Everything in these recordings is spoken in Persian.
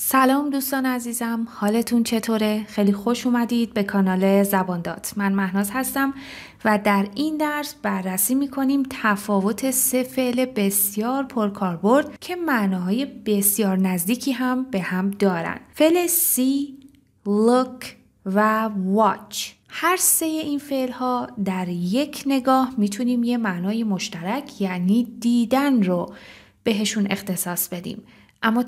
سلام دوستان عزیزم حالتون چطوره؟ خیلی خوش اومدید به کانال زبانداد. من مهناز هستم و در این درس بررسی میکنیم تفاوت سه فعل بسیار پرکاربرد که معناهای بسیار نزدیکی هم به هم دارن فعل سی، look و watch هر سه این فعل ها در یک نگاه میتونیم یه معنای مشترک یعنی دیدن رو بهشون اختصاص بدیم اما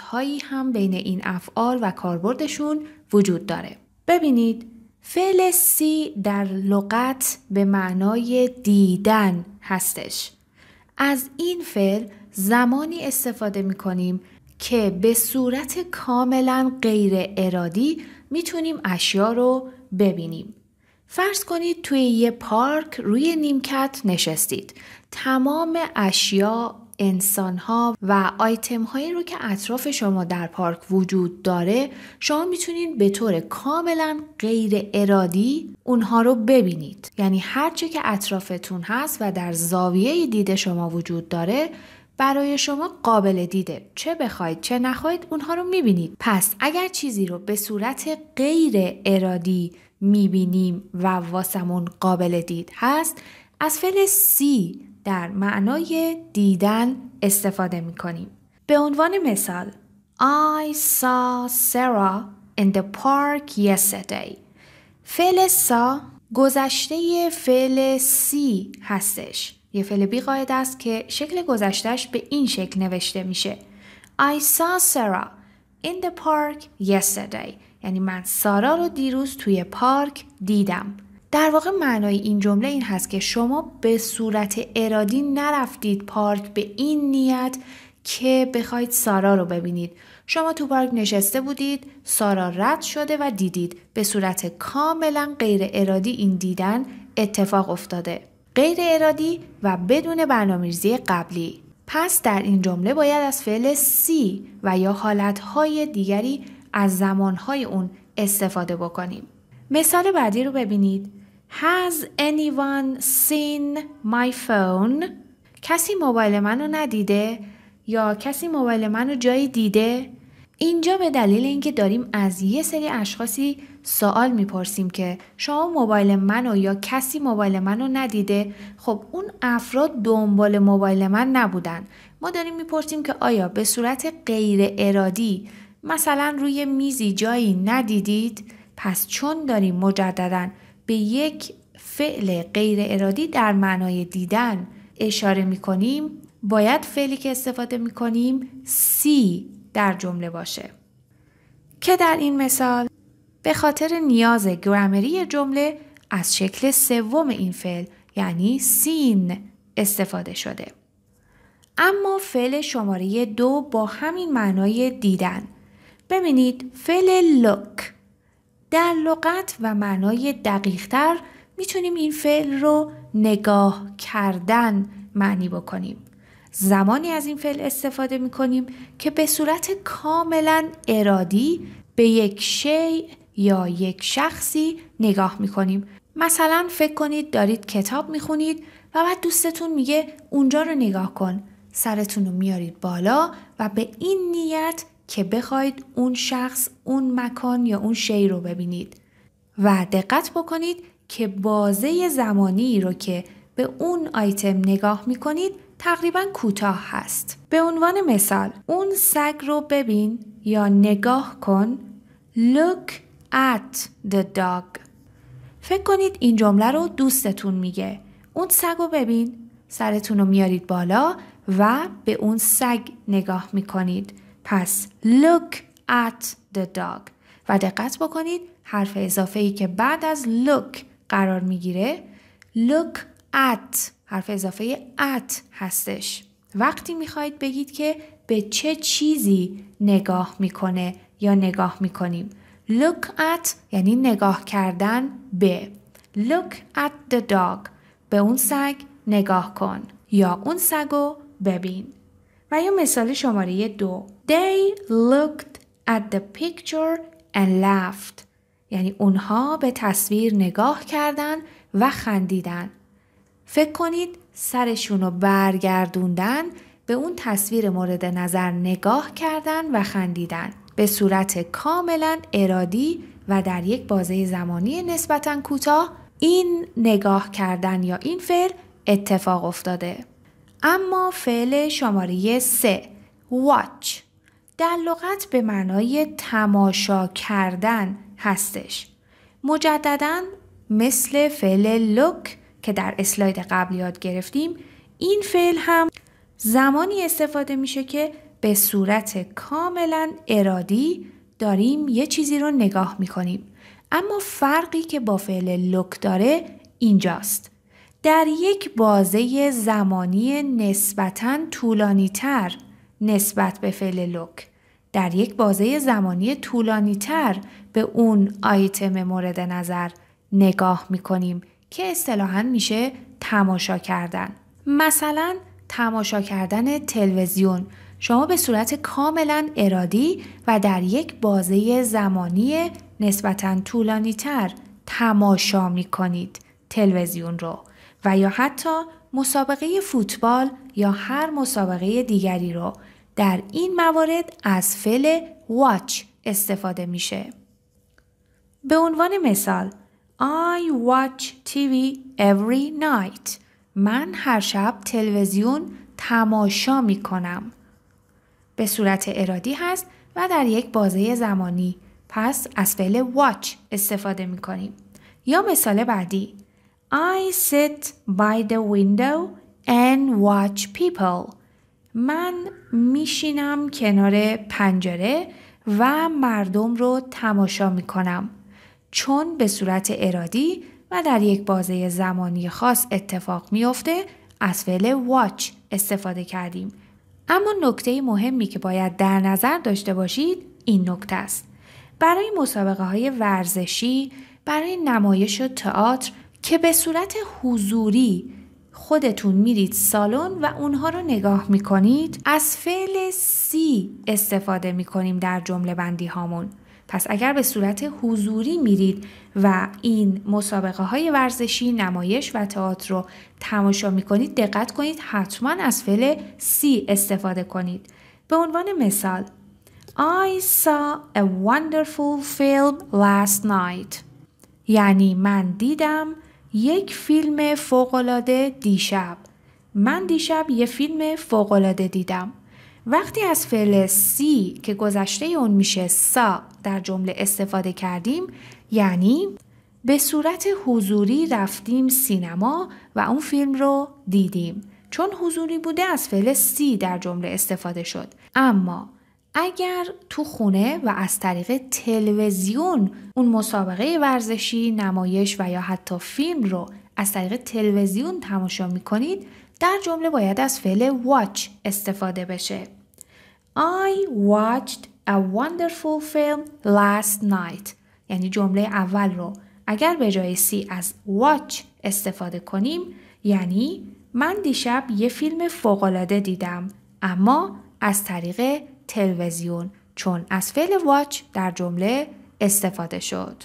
هایی هم بین این افعال و کاربردشون وجود داره. ببینید فعل سی در لغت به معنای دیدن هستش. از این فعل زمانی استفاده می کنیم که به صورت کاملا غیر ارادی میتونیم اشیا رو ببینیم. فرض کنید توی یه پارک روی نیمکت نشستید. تمام اشیا انسان ها و آیتم هایی رو که اطراف شما در پارک وجود داره شما میتونید به طور کاملا غیر ارادی اونها رو ببینید یعنی هرچه که اطرافتون هست و در زاویه دید شما وجود داره برای شما قابل دیده چه بخواید چه نخواید اونها رو میبینید پس اگر چیزی رو به صورت غیر ارادی میبینیم و واسمون قابل دید هست از فعل سی در معنای دیدن استفاده می کنیم. به عنوان مثال I saw Sarah in the park yesterday. فعل سا گذشته فعل سی هستش. یه فعل بی است که شکل گذشتش به این شکل نوشته میشه. I saw Sarah in the park yesterday. یعنی من سارا رو دیروز توی پارک دیدم. در واقع معنای این جمله این هست که شما به صورت ارادی نرفتید پارک به این نیت که بخواید سارا رو ببینید شما تو پارک نشسته بودید سارا رد شده و دیدید به صورت کاملا غیر ارادی این دیدن اتفاق افتاده غیر ارادی و بدون برنامه‌ریزی قبلی پس در این جمله باید از فعل سی و یا حالتهای دیگری از زمانهای اون استفاده بکنیم مثال بعدی رو ببینید Has anyone seen my phone? کسی موبایل منو ندیده؟ یا کسی موبایل منو جایی دیده؟ اینجا به دلیل اینکه داریم از یه سری اشخاصی سوال میپرسیم که شما موبایل منو یا کسی موبایل منو ندیده خب اون افراد دنبال موبایل من نبودن ما داریم میپرسیم که آیا به صورت غیر ارادی مثلا روی میزی جایی ندیدید پس چون داریم مجددا به یک فعل غیر ارادی در معنای دیدن اشاره می کنیم باید فعلی که استفاده می کنیم سی در جمله باشه که در این مثال به خاطر نیاز گرامری جمله از شکل سوم این فعل یعنی سین استفاده شده اما فعل شماره دو با همین معنای دیدن ببینید فعل لوک در لغت و معنای دقیقتر میتونیم این فعل رو نگاه کردن معنی بکنیم. زمانی از این فعل استفاده میکنیم که به صورت کاملا ارادی به یک شی یا یک شخصی نگاه میکنیم. مثلا فکر کنید دارید کتاب میخونید و بعد دوستتون میگه اونجا رو نگاه کن. سرتون رو میارید بالا و به این نیت که بخواید اون شخص اون مکان یا اون شی رو ببینید و دقت بکنید که بازه زمانی رو که به اون آیتم نگاه می کنید تقریبا کوتاه هست. به عنوان مثال اون سگ رو ببین یا نگاه کن Look at the dog فکر کنید این جمله رو دوستتون میگه اون سگ رو ببین سرتون رو میارید بالا و به اون سگ نگاه میکنید پس look at the dog و دقت بکنید حرف اضافه ای که بعد از look قرار میگیره look at حرف اضافه at هستش وقتی میخواهید بگید که به چه چیزی نگاه میکنه یا نگاه میکنیم look at یعنی نگاه کردن به look at the dog به اون سگ نگاه کن یا اون سگو ببین و یا مثال شماره دو They looked at the picture and laughed یعنی اونها به تصویر نگاه کردن و خندیدن فکر کنید سرشون رو برگردوندن به اون تصویر مورد نظر نگاه کردن و خندیدن به صورت کاملا ارادی و در یک بازه زمانی نسبتا کوتاه این نگاه کردن یا این فعل اتفاق افتاده اما فعل شماره 3 watch در لغت به معنای تماشا کردن هستش مجددا مثل فعل look که در اسلاید قبل یاد گرفتیم این فعل هم زمانی استفاده میشه که به صورت کاملا ارادی داریم یه چیزی رو نگاه میکنیم اما فرقی که با فعل لوک داره اینجاست در یک بازه زمانی نسبتا طولانی تر نسبت به فعل لوک در یک بازه زمانی طولانی تر به اون آیتم مورد نظر نگاه می کنیم که اصطلاحا میشه تماشا کردن مثلا تماشا کردن تلویزیون شما به صورت کاملا ارادی و در یک بازه زمانی نسبتا طولانی تر تماشا می کنید تلویزیون رو و یا حتی مسابقه فوتبال یا هر مسابقه دیگری رو در این موارد از فعل watch استفاده میشه. به عنوان مثال I watch TV every night. من هر شب تلویزیون تماشا می کنم. به صورت ارادی هست و در یک بازه زمانی پس از فعل watch استفاده می کنیم. یا مثال بعدی I sit by the window and watch people. من میشینم کنار پنجره و مردم رو تماشا میکنم. چون به صورت ارادی و در یک بازه زمانی خاص اتفاق میافته از فعل watch استفاده کردیم. اما نکته مهمی که باید در نظر داشته باشید این نکته است. برای مسابقه های ورزشی، برای نمایش و تئاتر که به صورت حضوری خودتون میرید سالن و اونها رو نگاه میکنید از فعل سی استفاده میکنیم در جمله بندی هامون پس اگر به صورت حضوری میرید و این مسابقه های ورزشی، نمایش و تئاتر رو تماشا میکنید دقت کنید حتما از فعل سی استفاده کنید. به عنوان مثال I saw a wonderful film last night یعنی من دیدم یک فیلم فوقالعاده دیشب من دیشب یه فیلم فوقالعاده دیدم وقتی از فعل سی که گذشته اون میشه سا در جمله استفاده کردیم یعنی به صورت حضوری رفتیم سینما و اون فیلم رو دیدیم چون حضوری بوده از فعل سی در جمله استفاده شد اما اگر تو خونه و از طریق تلویزیون اون مسابقه ورزشی، نمایش و یا حتی فیلم رو از طریق تلویزیون تماشا کنید در جمله باید از فعل watch استفاده بشه. I watched a wonderful film last night. یعنی جمله اول رو اگر به جای سی از watch استفاده کنیم یعنی من دیشب یه فیلم فوقالعاده دیدم اما از طریق تلویزیون چون از فعل واچ در جمله استفاده شد.